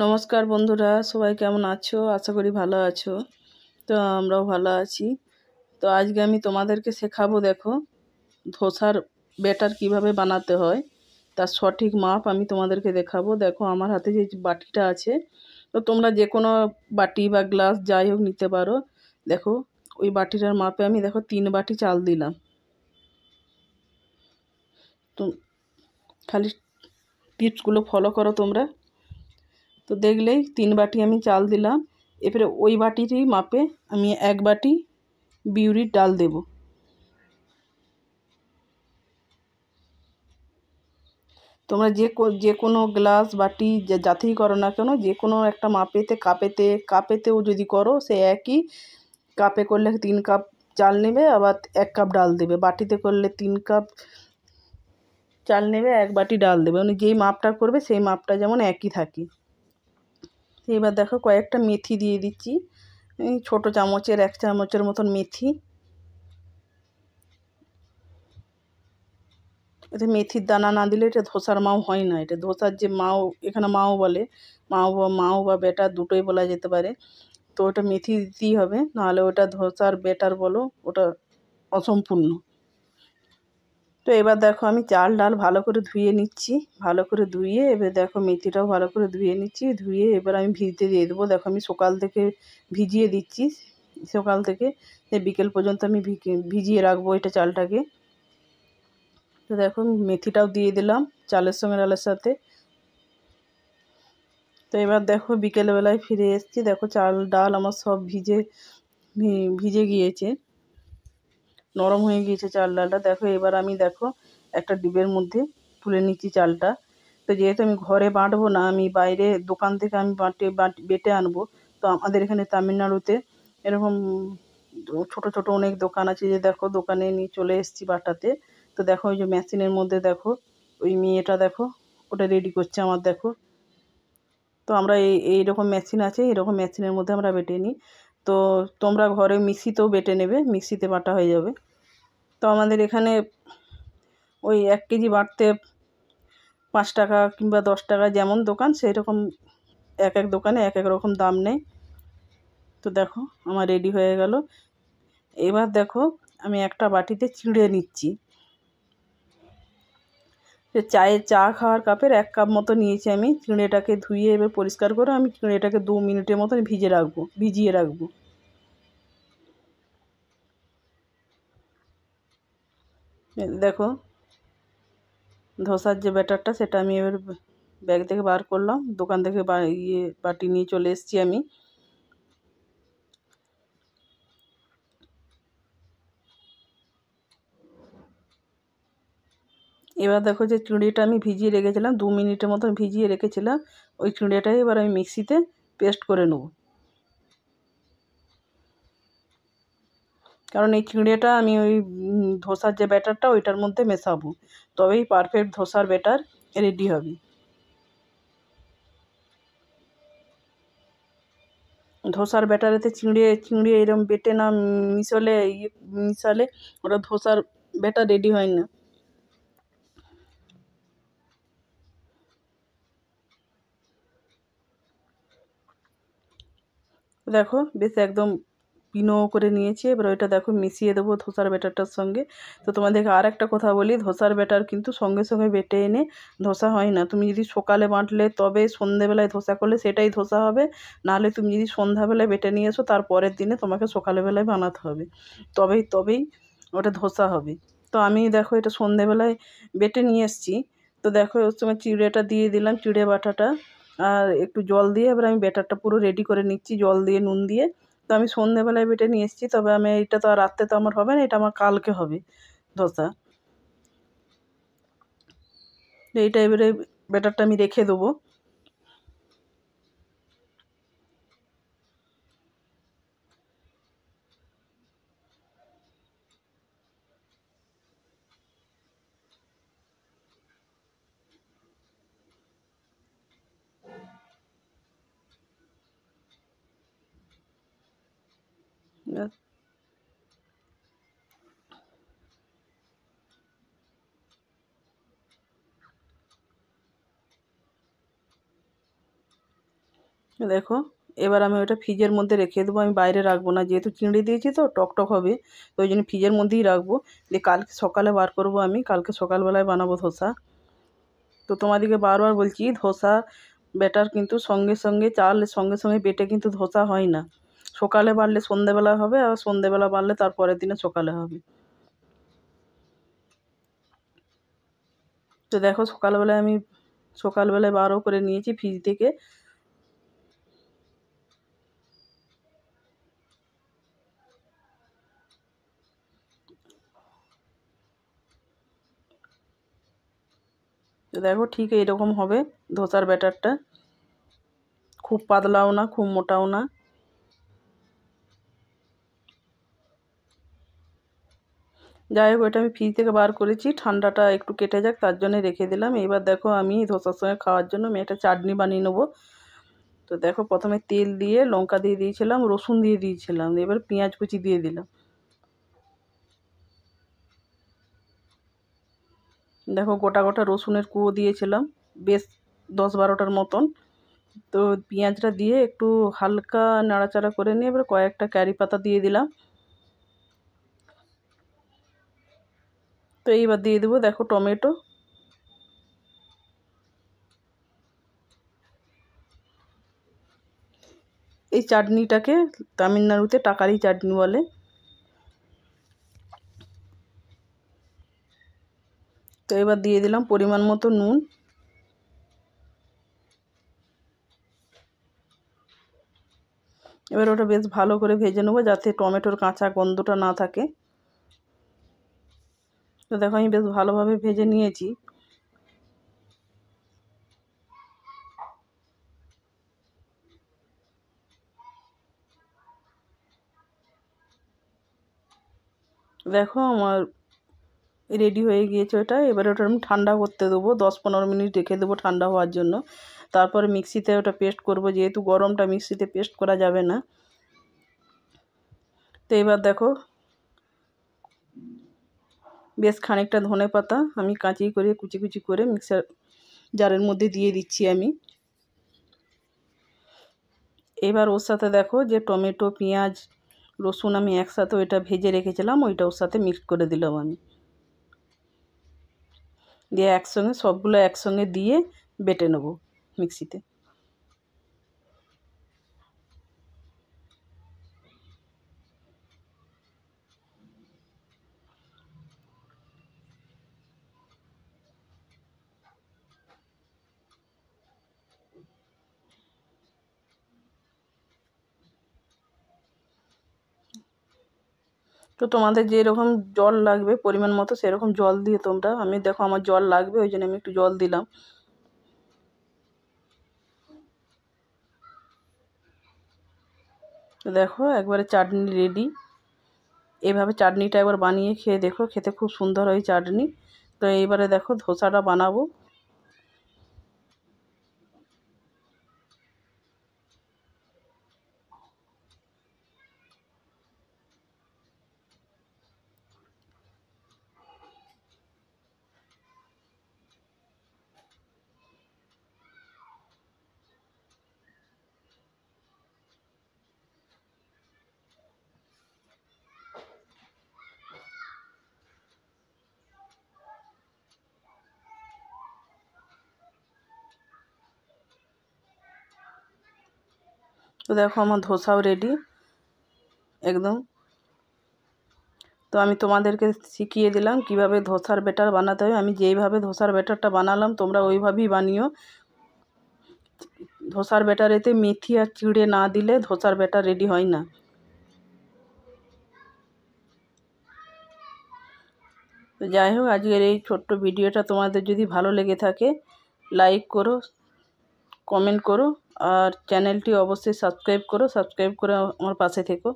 নমস্কার বন্ধুরা সবাই কেমন আছো আশা করি ভালো আছো তো আমরাও ভালো আছি তো আজকে আমি তোমাদেরকে শেখাবো দেখো ধোসার ব্যাটার কিভাবে বানাতে হয় তার সঠিক মাপ আমি তোমাদেরকে দেখাবো দেখো আমার হাতে যে বাটিটা আছে তো তোমরা যে কোনো বাটি বা গ্লাস যাই হোক নিতে পারো দেখো ওই বাটিটার মাপে আমি দেখো তিন বাটি চাল দিলাম তো খালি টিপসগুলো ফলো করো তোমরা তো দেখলেই তিন বাটি আমি চাল দিলাম এরপরে ওই বাটিরই মাপে আমি এক বাটি বিউরির ডাল দেব তোমরা যে যে কোনো গ্লাস বাটি যাতেই করো না কেন যে কোনো একটা মাপেতে কাপেতে কাপেতেও যদি করো সে একই কাপে করলে তিন কাপ চাল নেবে আবার এক কাপ ডাল দেবে বাটিতে করলে তিন কাপ চাল নেবে এক বাটি ডাল দেবে মানে যেই মাপটা করবে সেই মাপটা যেমন একই থাকে এবার দেখো কয়েকটা মেথি দিয়ে দিচ্ছি ছোট চামচের এক চামচের মতন মেথি এটা মেথির দানা না দিলে এটা ধোসার মাও হয় না এটা ধোসার যে মাও এখানে মাও বলে মাও বা মাও বা বেটার দুটোই বলা যেতে পারে তো ওটা মেথি দিতেই হবে নাহলে ওটা ধোসার বেটার বলো ওটা অসম্পূর্ণ তো এবার দেখো আমি চাল ডাল ভালো করে ধুয়ে নিচ্ছি ভালো করে ধুয়ে এবার দেখো মেথিটাও ভালো করে ধুয়ে নিচ্ছি ধুয়ে এবার আমি ভিজতে দিয়ে দেবো দেখো আমি সকাল থেকে ভিজিয়ে দিচ্ছি সকাল থেকে বিকেল পর্যন্ত আমি ভিজিয়ে রাখবো এটা চালটাকে তো দেখো মেথিটাও দিয়ে দিলাম চালের সঙ্গে ডালের সাথে তো এবার দেখো বিকেলবেলায় ফিরে এসছি দেখো চাল ডাল আমার সব ভিজে ভিজে গিয়েছে নরম হয়ে গিয়েছে চাল ডালটা দেখো এবার আমি দেখো একটা ডিবের মধ্যে তুলে নিচ্ছি চালটা তো যেহেতু আমি ঘরে বাঁটবো না আমি বাইরে দোকান থেকে আমি বাঁটে বেটে আনবো তো আমাদের এখানে তামিলনাড়ুতে এরকম ছোট ছোট অনেক দোকান আছে যে দেখো দোকানে নিয়ে চলে এসেছি বাটাতে তো দেখো ওই যে মেশিনের মধ্যে দেখো ওই মেয়েটা দেখো ওটা রেডি করছে আমার দেখো তো আমরা এই এইরকম মেশিন আছে এরকম মেশিনের মধ্যে আমরা বেটে নিই তো তোমরা ঘরে মিক্সিতেও বেটে নেবে মিক্সিতে বাটা হয়ে যাবে তো আমাদের এখানে ওই এক কেজি বাড়তে পাঁচ টাকা কিংবা দশ টাকা যেমন দোকান সেই রকম এক এক দোকানে এক এক রকম দাম নেই তো দেখো আমার রেডি হয়ে গেল এবার দেখো আমি একটা বাটিতে চিড়ে নিচ্ছি চায়ে চা খাওয়ার কাপের এক কাপ মতো নিয়েছি আমি চিঁড়েটাকে ধুয়ে এবার পরিষ্কার করে আমি চিঁড়েটাকে দু মিনিটের মতন ভিজে রাখবো ভিজিয়ে রাখবো দেখো ধোসার যে ব্যাটারটা সেটা আমি এবার ব্যাগ থেকে বার করলাম দোকান থেকে ইয়ে বাটি নিয়ে চলে এসেছি আমি এবার দেখো যে চুড়িটা আমি ভিজিয়ে রেখেছিলাম দু মিনিটের মতো ভিজিয়ে রেখেছিলাম ওই চুড়িটাই এবার আমি মিক্সিতে পেস্ট করে নেবো কারণ এই চিঁড়েটা আমি ওই ধোসার যে ব্যাটারটা ওইটার মধ্যে মেশাবো তবেই পারফেক্ট ধোসার ব্যাটার রেডি হবে ধোসার ব্যাটারেতে চিঁড়ে চিঁড়ে এরম বেটে না মিশলে ইয়ে মিশালে ওটা ধোসার ব্যাটার রেডি হয় না দেখো বেশ একদম পিনো করে নিয়েছি এবার ওইটা দেখো মিশিয়ে দেবো ধোসার ব্যাটারটার সঙ্গে তো তোমাদেরকে আর একটা কথা বলি ধোসার ব্যাটার কিন্তু সঙ্গে সঙ্গে বেটে এনে ধোসা হয় না তুমি যদি সকালে বাঁটলে তবে সন্ধেবেলায় ধোসা করলে সেটাই ধোসা হবে নাহলে তুমি যদি সন্ধ্যাবেলায় বেটে নিয়ে এসো তার পরের দিনে তোমাকে সকালবেলায় বানাতে হবে তবেই তবেই ওটা ধোসা হবে তো আমি দেখো এটা সন্ধেবেলায় বেটে নিয়ে এসছি তো দেখো ওর সময় চিড়েটা দিয়ে দিলাম চিড়ে বাটাটা আর একটু জল দিয়ে এবার আমি ব্যাটারটা পুরো রেডি করে নিচ্ছি জল দিয়ে নুন দিয়ে তো আমি সন্ধেবেলায় বেটে নিয়ে এসেছি তবে আমি এটা তো আর রাত্রে তো আমার হবে না এটা আমার কালকে হবে ধোসা এইটা এবারে ব্যাটারটা আমি রেখে দেবো দেখো এবার আমি ওটা ফ্রিজের মধ্যে রেখে দেবো আমি বাইরে রাখবো না যেহেতু চিংড়ি দিয়েছি তো টকটক হবে তো ওই জন্য ফ্রিজের মধ্যেই রাখবো যে কালকে সকালে বার করব আমি কালকে সকালবেলায় বানাবো ধোসা তো তোমাদেরকে বারবার বলছি ধোসা বেটার কিন্তু সঙ্গে সঙ্গে চাল সঙ্গে সঙ্গে বেটে কিন্তু ধোসা হয় না সকালে বাড়লে সন্ধেবেলা হবে আর সন্ধেবেলা বাড়লে তারপরের দিনে সকালে হবে তো দেখো সকালবেলায় আমি সকালবেলায় বারো করে নিয়েছি ফ্রিজ থেকে তো দেখো ঠিক এইরকম হবে ধোসার ব্যাটারটা খুব পাতলাও না খুব মোটাও না যাই হোক এটা আমি ফ্রিজ থেকে বার করেছি ঠান্ডাটা একটু কেটে যাক তার জন্য রেখে দিলাম এবার দেখো আমি ধোসার সঙ্গে খাওয়ার জন্য আমি একটা চাটনি বানিয়ে নেবো তো দেখো প্রথমে তেল দিয়ে লঙ্কা দিয়ে দিয়েছিলাম রসুন দিয়ে দিয়েছিলাম এবার পেঁয়াজ কুচি দিয়ে দিলাম দেখো গোটা গোটা রসুনের কুয়ো দিয়েছিলাম বেশ দশ বারোটার মতন তো পেঁয়াজটা দিয়ে একটু হালকা নাড়াচাড়া করে নিয়ে এবার কয়েকটা ক্যারি পাতা দিয়ে দিলাম তো এইবার দিয়ে দেবো দেখো টমেটো এই চাটনিটাকে তামিলনাড়ুতে টাকারি চাটনি বলে তো এবার দিয়ে দিলাম পরিমাণ মতো নুন এবার ওটা বেশ ভালো করে ভেজে নেবো যাতে টমেটোর কাঁচা গন্ধটা না থাকে তো দেখো আমি বেশ ভালোভাবে ভেজে নিয়েছি দেখো আমার রেডি হয়ে গিয়েছে ওটা এবার ওটা আমি ঠান্ডা করতে দেবো দশ পনেরো মিনিট রেখে দেবো ঠান্ডা হওয়ার জন্য তারপরে মিক্সিতে ওটা পেস্ট করব যেহেতু গরমটা মিক্সিতে পেস্ট করা যাবে না তো এবার দেখো বেশ খানিকটা ধনে পাতা আমি কাঁচি করে কুচি কুচি করে মিক্সার জারের মধ্যে দিয়ে দিচ্ছি আমি এবার ওর সাথে দেখো যে টমেটো পেঁয়াজ রসুন আমি একসাথে ওইটা ভেজে রেখেছিলাম ওইটা ওর সাথে মিক্স করে দিলাম আমি দিয়ে একসঙ্গে সবগুলো একসঙ্গে দিয়ে বেটে নেব মিক্সিতে তো তোমাদের যেরকম জল লাগবে পরিমাণ মতো সেরকম জল দিয়ে তোমরা আমি দেখো আমার জল লাগবে ওই জন্য আমি একটু জল দিলাম দেখো একবারে চাটনি রেডি এভাবে চাটনিটা একবার বানিয়ে খেয়ে দেখো খেতে খুব সুন্দর হয় চাটনি তো এইবারে দেখো ধোসাটা বানাবো তো দেখো আমার ধোসাও রেডি একদম তো আমি তোমাদেরকে শিখিয়ে দিলাম কিভাবে ধোসার ব্যাটার বানাতে হবে আমি যেইভাবে ধোসার ব্যাটারটা বানালাম তোমরা ওইভাবেই বানিও ধোসার ব্যাটারেতে মেথি আর চিড়ে না দিলে ধোসার ব্যাটার রেডি হয় না যাই হোক আজকের এই ছোট্ট ভিডিওটা তোমাদের যদি ভালো লেগে থাকে লাইক করো কমেন্ট করো আর চ্যানেলটি অবশ্যই সাবস্ক্রাইব করো সাবস্ক্রাইব করে আমার পাশে থেকো